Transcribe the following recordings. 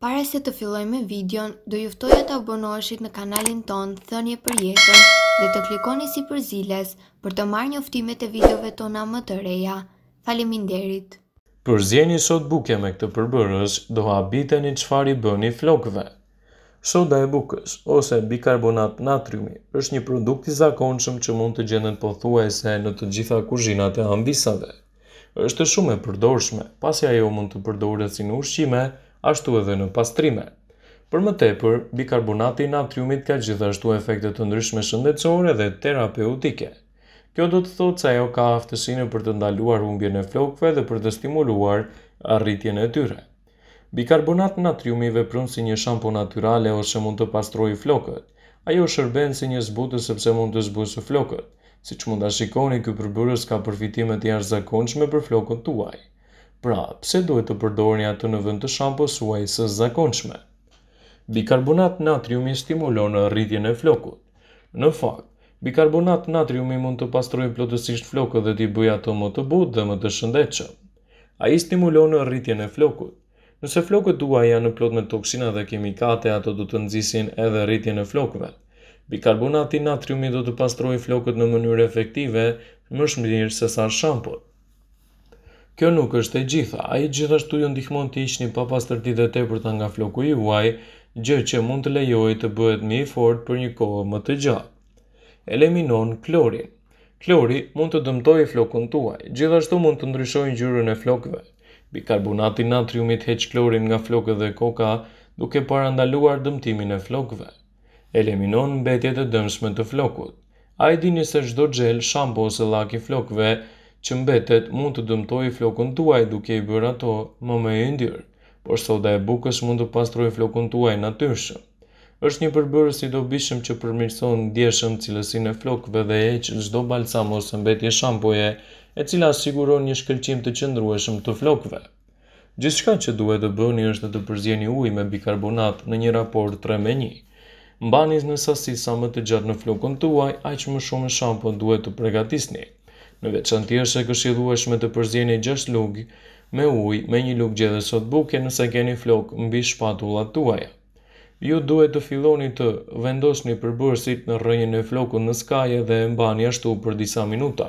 Pare se të filloj me videon, do e të abonoheshit në kanalin ton Thënje për jetën dhe të klikoni si për ziles për të marrë njoftimet e videove tona më të reja. Faleminderit! Për zjeni sot buke me këtë përbërës, do habiteni qëfar i bëni flokve. Soda e bukës, ose bikarbonat natriumi, është një produkt i zakonshëm që mund të gjendën po në të gjitha kuzhinat e ambisave. Është shumë e përdorshme, pasi ajo mund të përdoret si në ushqime, ashtu edhe në pastrime. Për më tepër, bikarbonati i natriumit ka gjithashtu efekte të ndryshme shëndetësore dhe terapeutike. Kjo do të thotë se ajo ka aftësinë për të ndaluar humbjen e flokëve dhe për të stimuluar arritjen e tyre. Bikarbonat natriumit veprën si një shampo natyrale ose mund të pastrojë flokët. Ajo shërben si një zbutës sepse mund të zbusë flokët. Si që mund të shikoni, kjo përbërës ka përfitimet i zakonqme për flokët tuaj. Pra, pse duhet të përdorni atë në vend të shampos uaj së zakonshme? Bikarbonat natriumi stimulon në rritjen e flokut. Në fakt, bikarbonat natriumi mund të pastroj plotësisht flokët dhe t'i bëja të më të butë dhe më të shëndetshëm. A i stimulon në rritjen e flokut. Nëse flokët duaj janë në plot me toksina dhe kemikate, ato do të nëzisin edhe rritjen e flokëve. Bikarbonati natriumi do të pastroj flokët në mënyrë efektive, më shmirë se sa shampot. Kjo nuk është e gjitha, a i gjithashtu ju ndihmon të ishni pa pas tërti dhe te për të nga floku i uaj, gjë që mund të lejoj të bëhet mi i fort për një kohë më të gjatë. Eliminon klorin. Klori mund të dëmtoj flokun tuaj, gjithashtu mund të ndryshojnë gjyrën e flokve. Bikarbonati natriumit heq klorin nga flokët dhe koka, duke parandaluar dëmtimin e flokve. Eliminon mbetjet e dëmshme të flokut. A i dini se shdo gjel, shampo ose laki flokve, që mbetet mund të dëmtoj flokën tuaj duke i bërë ato më me indirë, por soda e bukës mund të pastroj flokën tuaj në tyshë. Êshtë një përbërë si do bishëm që përmirëson djeshëm cilësin e flokëve dhe e që gjdo balsam ose mbetje shampoje, e cila siguron një shkëllqim të qëndrueshëm të flokëve. Gjithë shka që duhet të bëni është të përzjeni uj me bikarbonat në një raport 3 me 1. Mbanis në sasi sa më të gjatë në flokën tuaj, aq më shumë shampo duhet të pregatisni në veçantë është këshidhuesh me të përzjeni 6 lugë, me ujë me një lug gjelle sot buke nëse keni flok mbi shpatullat tuaja. Ju duhet të filloni të vendosni përbërësit në rënjën e flokun në skaje dhe e mbani ashtu për disa minuta.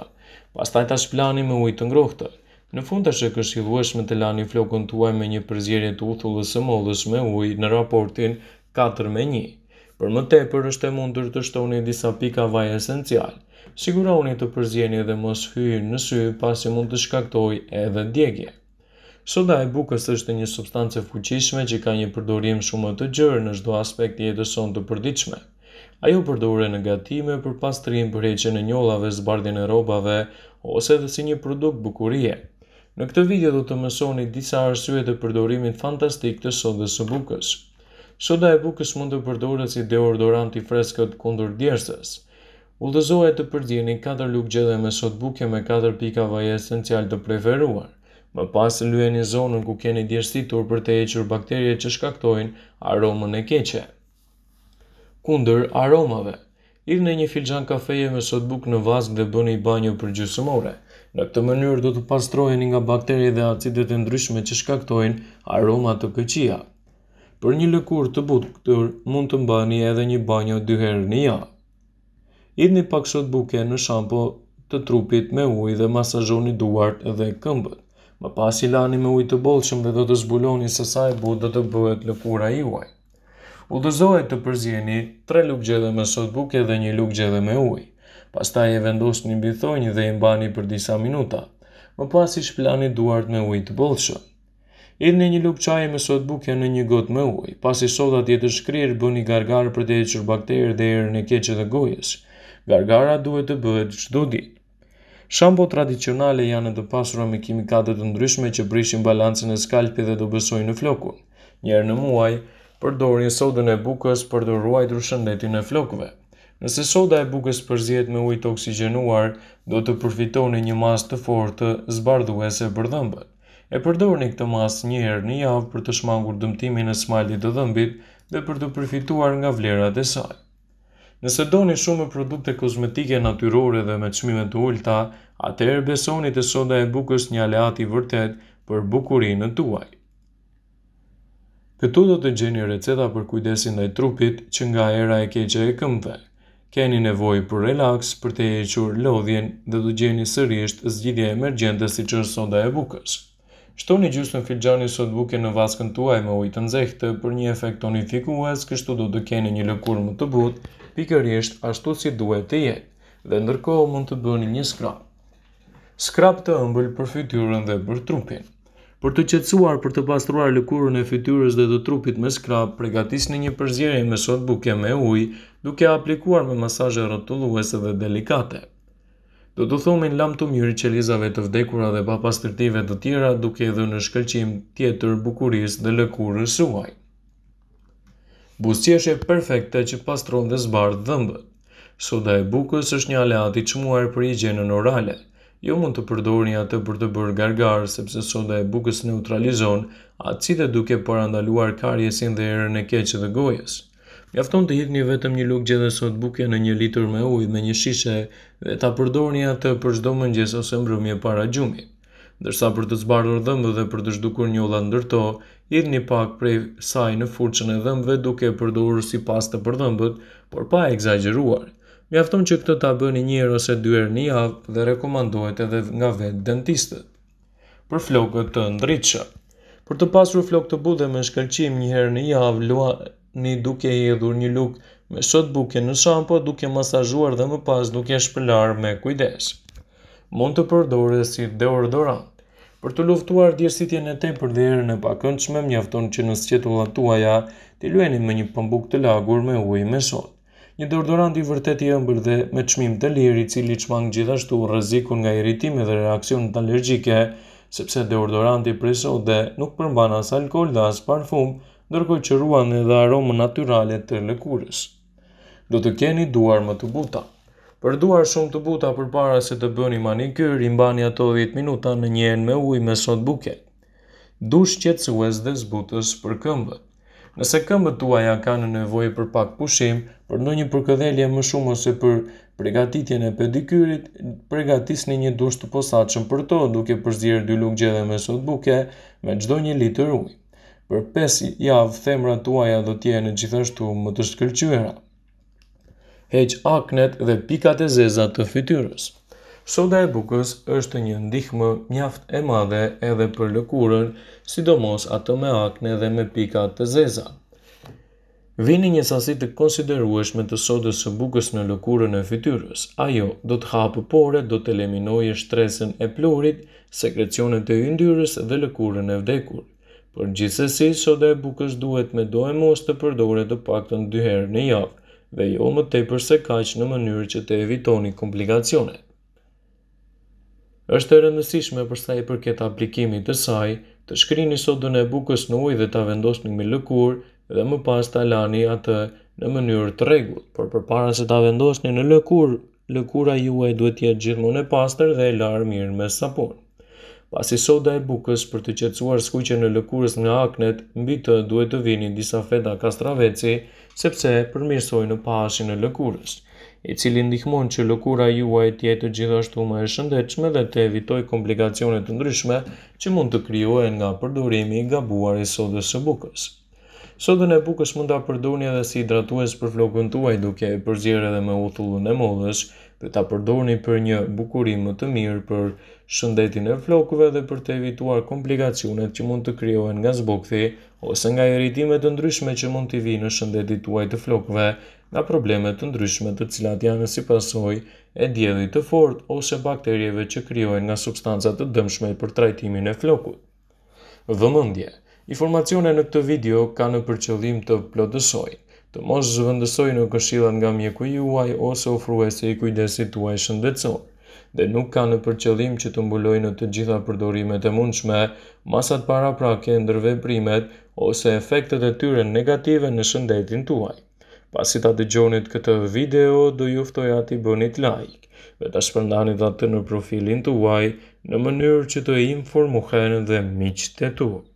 Pastaj ta shplani me ujë të ngrohtë. Në fund të me të lani flokun tuaj me një përzjerje të uthullës së mollës me ujë në raportin 4 me 1. Për më tepër është e mundur të shtoni disa pika vaj esenciale Siguroni të përzjeni edhe mos hyjë në sy pasi mund të shkaktojë edhe djegje. Soda e bukës është një substancë e fuqishme që ka një përdorim shumë të gjerë në çdo aspekt të jetës sonë të përditshme. Ajo përdoret në gatime për pastrim, për heqjen e njollave, zbardhjen e rrobave ose edhe si një produkt bukurie. Në këtë video do të mësoni disa arsye të përdorimit fantastik të sodës së bukës. Soda e bukës mund të përdoret si deodorant i freskët kundër djersës. Udhëzohet të përdirni 4 lukë gjedhe me sot buke me 4 pika vaj esencial të preferuar. Më pas të një zonën ku keni djerstitur për të eqër bakterje që shkaktojnë aromën e keqe. Kunder aromave Irë në një filxan kafeje me sot buk në vazg dhe bëni banjo për gjysëmore. Në këtë mënyrë do të pastrojnë nga bakteri dhe acidet e ndryshme që shkaktojnë aromat të këqia. Për një lëkur të butë këtër, mund të mbani edhe një banjo dy herë një javë idhni pak shot buke në shampo të trupit me ujë dhe masazhoni duart dhe këmbët. Më pas i lani me ujë të bollshëm dhe do të zbuloni se sa e butë do të bëhet lëkura juaj. Udhëzohet të përzjeni tre lukë gjedhe me sot buke dhe një lukë gjedhe me ujë. Pastaj e vendos një bithojnë dhe i mbani për disa minuta. Më pas i shplani duart me ujë të bollshëm. Idhni një lukë qaje me sot buke në një gotë me ujë. Pas i sot jetë shkrirë, bëni gargarë për të eqër bakterë dhe erë në keqë dhe gojës gargara duhet të bëhet çdo ditë. Shampo tradicionale janë të pasura me kimikate të ndryshme që prishin balancën e skalpit dhe do besojnë në flokun. Një herë në muaj, përdorin sodën e bukës për të ruajtur shëndetin e flokëve. Nëse soda e bukës përzihet me ujë të oksigjenuar, do të përfitoni një masë të fortë zbardhuese për dhëmbët. E përdorni këtë masë një herë në javë për të shmangur dëmtimin e smalit të dhëmbit dhe për të përfituar nga vlerat e saj. Nëse doni shumë produkte kozmetike natyrore dhe me çmime të ulta, atëherë besoni te soda e bukës një aleat i vërtet për bukurinë tuaj. Këtu do të gjeni receta për kujdesin dhe trupit që nga era e keqe e këmbëve. Keni nevojë për relaks për të hequr lodhjen dhe do të gjeni sërish zgjidhje emergjente siç është soda e bukës. Shtoni në filxhani sot buke në vaskën tuaj me ujë të nxehtë për një efekt tonifikues, kështu do të keni një lëkur më të butë, pikërisht ashtu si duhet të jetë dhe ndërkohë mund të bëni një skrap. Skrap të ëmbël për fytyrën dhe për trupin. Për të qetësuar për të pastruar lëkurën e fytyrës dhe të trupit me skrap, përgatisni një përzierje me sot buke me ujë, duke aplikuar me masazhe rrotulluese dhe delikate do të thumin lam të mjëri qelizave të vdekura dhe papastërtive të tjera duke edhe në shkëllqim tjetër bukuris dhe lëkurës suaj. Busqeshje perfekte që pastron dhe zbardh dhëmbët. Soda e bukës është një aleat i çmuar për higjienën orale. Jo mund të përdorni atë për të bërë gargarë sepse soda e bukës neutralizon acidet duke parandaluar karjesin dhe erën e keqë dhe gojës. Mjafton të hidhni vetëm një lugë dhe sot buke në një litur me ujë dhe një shishe dhe ta përdorni atë për çdo mëngjes ose mbrëmje para gjumit. Ndërsa për të zbardhur dhëmbë dhe për të zhdukur një ullat ndërto, idh një pak prej saj në furqën e dhëmbëve duke përdorur si të për dhëmbët, por pa egzageruar. Mjafton që këtë ta bëni një ose dy një avë dhe rekomandohet edhe nga vetë dentistët. Për flokët të ndritëshë Për të pasur flok të budhe me shkëlqim një herë në javë, një duke i edhur një lukë me shot buke në shampo, duke masajuar dhe më pas duke shpëlar me kujdes. Mund të përdore si deodorant. Për të luftuar djersitjen e tepër dhe erën e pakëndshme, mjafton që në sqetullat tuaja të lueni me një pëmbuk të lagur me ujë me shot. Një deodorant i vërtet i ëmbër dhe me qmim të liri, cili që mangë gjithashtu rëzikun nga iritime dhe reakcion të sepse deodorant i preso dhe nuk përmban së alkohol dhe parfum, ndërkoj që ruan edhe aromën natyrale të lëkurës. Do të keni duar më të buta. Për duar shumë të buta për para se të bëni manikyr, imbani ato 10 minuta në njën me uj me sot buke. Dush qetsues dhe zbutës për këmbët. Nëse këmbët tuaja kanë nevojë për pak pushim, për ndonjë përkëdhelje më shumë ose për pregatitjen e pedikyrit, pregatis një dush të posaçëm për to, duke përzier dy lugë gjelle me sot buke me çdo 1 litër ujë për 5 javë femra tuaja do t'je në gjithashtu më të shkëllqyra. Heq aknet dhe pikat e zeza të fytyrës. Soda e bukës është një ndihmë mjaft e madhe edhe për lëkurën, sidomos ato me akne dhe me pikat të zeza. Vini një sasit të konsiderueshme të sodës së bukës në lëkurën e fytyrës. Ajo do të hapë pore, do të eliminojë shtresën e plurit, sekrecionet e yndyrës dhe lëkurën e vdekurit. Por gjithsesi, soda e bukës duhet me e mos të përdore të pak të në dyherë në javë, dhe jo më te përse kaq në mënyrë që të evitoni komplikacione. Êshtë e rëndësishme përsa i përket aplikimit të saj, të shkrini sodën e bukës në ujë dhe të avendosni me lëkur dhe më pas të alani atë në mënyrë të regullë, por për para se të avendosni në lëkur, lëkura juaj duhet jetë gjithmonë e pastër dhe e larë mirë me sapon pasi soda e bukës për të qetsuar skuqe në lëkurës nga aknet, mbi të duhet të vini disa feta kastraveci, sepse përmirsoj në pashin në lëkurës, i cili ndihmon që lëkura juaj tjetë gjithashtu më e shëndechme dhe të evitoj komplikacionet të ndryshme që mund të kryoje nga përdurimi i gabuar i sodës e bukës. Sodën e bukës mund të përdurni edhe si hidratues për flokën tuaj duke e përzjere dhe me uthullën e modhës, për ta përdorni për një bukurim më të mirë për shëndetin e flokëve dhe për të evituar komplikacionet që mund të kryohen nga zbokthi ose nga eritimet të ndryshme që mund t'i vi në shëndetit tuaj të flokëve nga problemet të ndryshme të cilat janë si pasoj e djedhit të fort ose bakterieve që kryohen nga substancat të dëmshme për trajtimin e flokut. Vëmëndje Informacione në këtë video ka në përqëllim të plotësojnë të mos zhvëndësoj në këshilat nga mjeku i uaj ose ofruese i kujdesit të uaj dhe nuk ka në përqëllim që të mbuloj në të gjitha përdorimet e mundshme, masat para pra ke ndërve primet ose efektet e tyre negative në shëndetin të uaj. Pasit atë gjonit këtë video, do juftoj ati bënit like, dhe të shpërndani dhe të në profilin të uaj në mënyrë që të informu dhe miqët e të uaj.